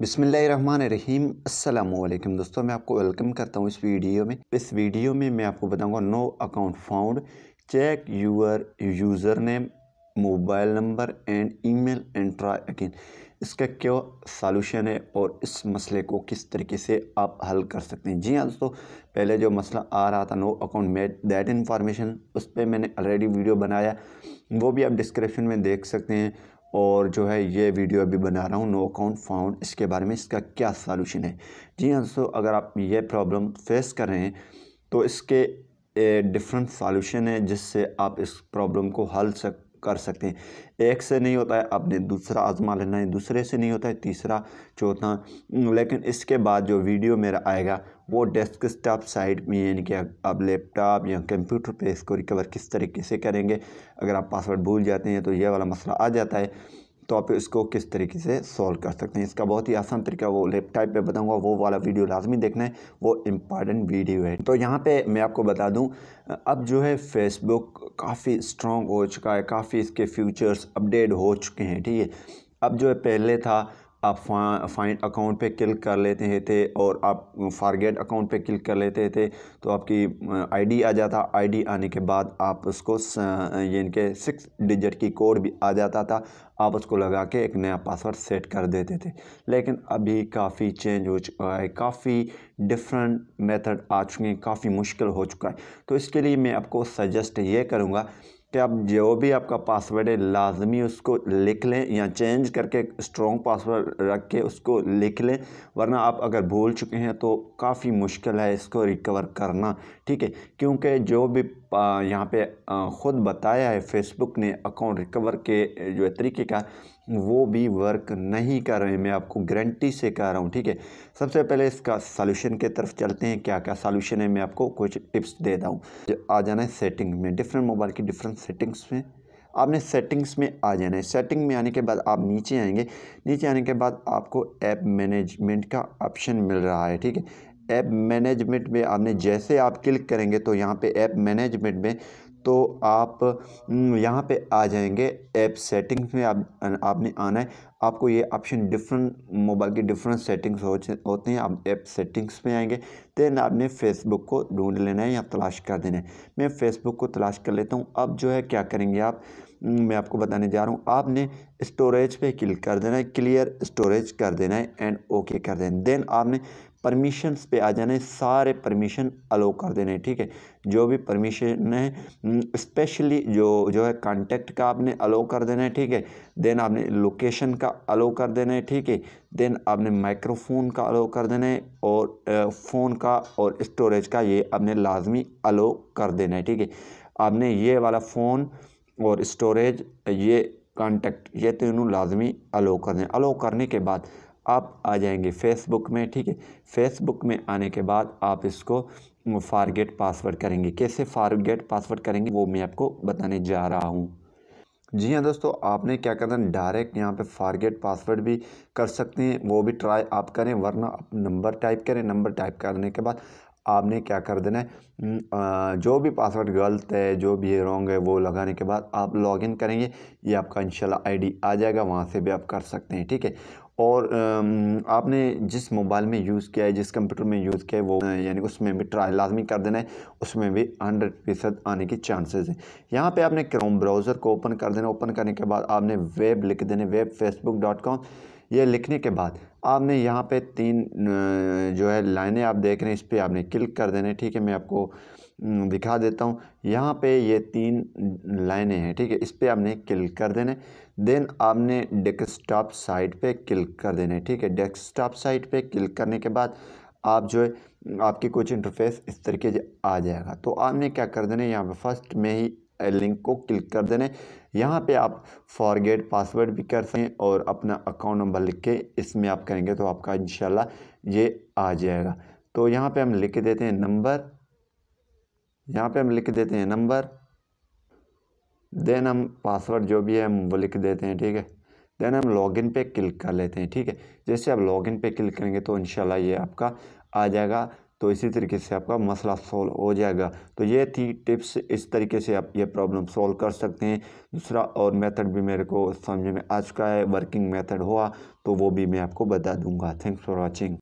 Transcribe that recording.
बिसमीम अल्लाम दोस्तों मैं आपको वेलकम करता हूँ इस वीडियो में इस वीडियो में मैं आपको बताऊँगा no account found check your username mobile number and email and try again इसका क्या सॉल्यूशन है और इस मसले को किस तरीके से आप हल कर सकते हैं जी हाँ दोस्तों पहले जो मसला आ रहा था no account made that information उस पर मैंने ऑलरेडी वीडियो बनाया वो भी आप डिस्क्रिप्शन में देख सकते हैं और जो है ये वीडियो अभी बना रहा हूँ नो अकाउंट फाउंड इसके बारे में इसका क्या सॉल्यूशन है जी हाँ दोस्तों अगर आप ये प्रॉब्लम फेस कर रहे हैं तो इसके डिफरेंट सॉल्यूशन है जिससे आप इस प्रॉब्लम को हल सक कर सकते हैं एक से नहीं होता है आपने दूसरा आजमा लेना है दूसरे से नहीं होता है तीसरा चौथा लेकिन इसके बाद जो वीडियो मेरा आएगा वो डेस्कटॉप साइड में यानी कि आप लैपटॉप या कंप्यूटर पे इसको रिकवर किस तरीके से करेंगे अगर आप पासवर्ड भूल जाते हैं तो ये वाला मसला आ जाता है तो आप इसको किस तरीके से सॉल्व कर सकते हैं इसका बहुत ही आसान तरीका वो टाइप पे बताऊंगा वो वाला वीडियो लाजमी देखना है वो इम्पॉर्टेंट वीडियो है तो यहाँ पे मैं आपको बता दूँ अब जो है फेसबुक काफ़ी स्ट्रॉन्ग हो चुका है काफ़ी इसके फ्यूचर्स अपडेट हो चुके हैं ठीक है अब जो है पहले था आप फा, फाइंड अकाउंट पे क्लिक कर लेते थे और आप फारगेट अकाउंट पे क्लिक कर लेते थे तो आपकी आईडी आ जाता आईडी आने के बाद आप उसको ये के सिक्स डिजिट की कोड भी आ जाता था आप उसको लगा के एक नया पासवर्ड सेट कर देते थे लेकिन अभी काफ़ी चेंज हो चुका है काफ़ी डिफरेंट मेथड आ चुके हैं काफ़ी मुश्किल हो चुका है तो इसके लिए मैं आपको सजेस्ट ये करूँगा कि आप जो भी आपका पासवर्ड है लाजमी उसको लिख लें या चेंज करके स्ट्रॉन्ग पासवर्ड रख के उसको लिख लें वरना आप अगर भूल चुके हैं तो काफ़ी मुश्किल है इसको रिकवर करना ठीक है क्योंकि जो भी यहाँ पे ख़ुद बताया है फेसबुक ने अकाउंट रिकवर के जो है तरीके का वो भी वर्क नहीं कर रहे हैं मैं आपको गारंटी से कह रहा हूँ ठीक है सबसे पहले इसका सॉल्यूशन के तरफ चलते हैं क्या क्या सॉल्यूशन है मैं आपको कुछ टिप्स दे रहा हूँ आ जाना है सेटिंग में डिफरेंट मोबाइल की डिफरेंट सेटिंग्स में आपने सेटिंग्स में आ जाना है सेटिंग में आने के बाद आप नीचे आएंगे नीचे आने के बाद आपको ऐप मैनेजमेंट का ऑप्शन मिल रहा है ठीक है ऐप मैनेजमेंट में आपने जैसे आप क्लिक करेंगे तो यहाँ पे ऐप मैनेजमेंट में तो आप हम्म, यहाँ पे आ जाएंगे ऐप सेटिंग्स में आप आपने आना है आपको ये ऑप्शन डिफरेंट मोबाइल की डिफरेंट सेटिंग्स होते हैं आप ऐप सेटिंग्स में आएंगे देन आपने फेसबुक को ढूंढ लेना है या तलाश कर देना है मैं फेसबुक को तलाश कर लेता हूँ अब जो है क्या करेंगे आप हम्म, मैं आपको बताने जा रहा हूँ आपने स्टोरेज पे क्लिक कर देना है क्लियर स्टोरेज कर देना है एंड ओके कर देना देन आपने परमिशंस पे आ जाना है सारे परमिशन अलो कर देने ठीक है जो भी परमिशन है स्पेशली हम्म, जो जो है कांटेक्ट का आपने अलो कर देना है ठीक है देन आपने लोकेशन का अलो कर देना है ठीक है देन आपने माइक्रोफोन का अलो कर देना है और फ़ोन का और स्टोरेज का ये आपने लाजमी अलो कर देना है ठीक है आपने ये वाला फ़ोन और स्टोरेज ये कॉन्टेक्ट ये तो लाजमी अलो कर दें अलो करने के बाद आप आ जाएंगे फेसबुक में ठीक है फेसबुक में आने के बाद आप इसको फारगेट पासवर्ड करेंगे कैसे फारगेट पासवर्ड करेंगे वो मैं आपको बताने जा रहा हूँ जी हाँ दोस्तों आपने क्या करना डायरेक्ट यहाँ पे फारगेट पासवर्ड भी कर सकते हैं वो भी ट्राई आप करें वरना आप नंबर टाइप करें नंबर टाइप करने के बाद आपने क्या कर देना है जो भी पासवर्ड गलत है जो भी रॉन्ग है वो लगाने के बाद आप लॉगिन करेंगे ये आपका इंशाल्लाह आईडी आ जाएगा वहाँ से भी आप कर सकते हैं ठीक है और आपने जिस मोबाइल में यूज़ किया है जिस कंप्यूटर में यूज़ किया है वो यानी उसमें भी ट्रायल लाजमी कर देना है उसमें भी हंड्रेड फीसद आने के चांसेस हैं यहाँ पर आपने क्रोम ब्राउज़र को ओपन कर देना ओपन करने के बाद आपने वेब लिख देने वेब फेसबुक डॉट कॉम ये लिखने के बाद आपने यहाँ पे तीन जो है लाइनें आप देख रहे हैं इस पर आपने क्लिक कर देने ठीक है मैं आपको दिखा देता हूँ यहाँ पे ये तीन लाइनें हैं ठीक है इस पर आपने क्लिक कर देने देन आपने डेस्कटॉप साइट पे क्लिक कर देना है ठीक है डेस्कटॉप साइट पे क्लिक करने के बाद आप जो है आपकी कुछ इंटरफेस इस तरीके से आ जाएगा तो आपने क्या कर देना है यहाँ पर फर्स्ट में ही लिंक को क्लिक कर देने यहाँ पे आप फॉरगेट पासवर्ड भी कर सकें और अपना अकाउंट नंबर लिख के इसमें आप करेंगे तो आपका इन ये आ जाएगा तो यहाँ पे हम लिख देते हैं नंबर यहाँ पे हम लिख देते हैं नंबर देन हम पासवर्ड जो भी है हम वो लिख देते हैं ठीक है देन हम लॉगिन पे क्लिक कर लेते हैं ठीक है जैसे आप लॉगिन पे क्लिक करेंगे तो इन ये आपका आ जाएगा तो इसी तरीके से आपका मसला सोल्व हो जाएगा तो ये थी टिप्स इस तरीके से आप ये प्रॉब्लम सोल्व कर सकते हैं दूसरा और मेथड भी मेरे को समझ में आ चुका है वर्किंग मेथड हुआ तो वो भी मैं आपको बता दूंगा थैंक्स फॉर वॉचिंग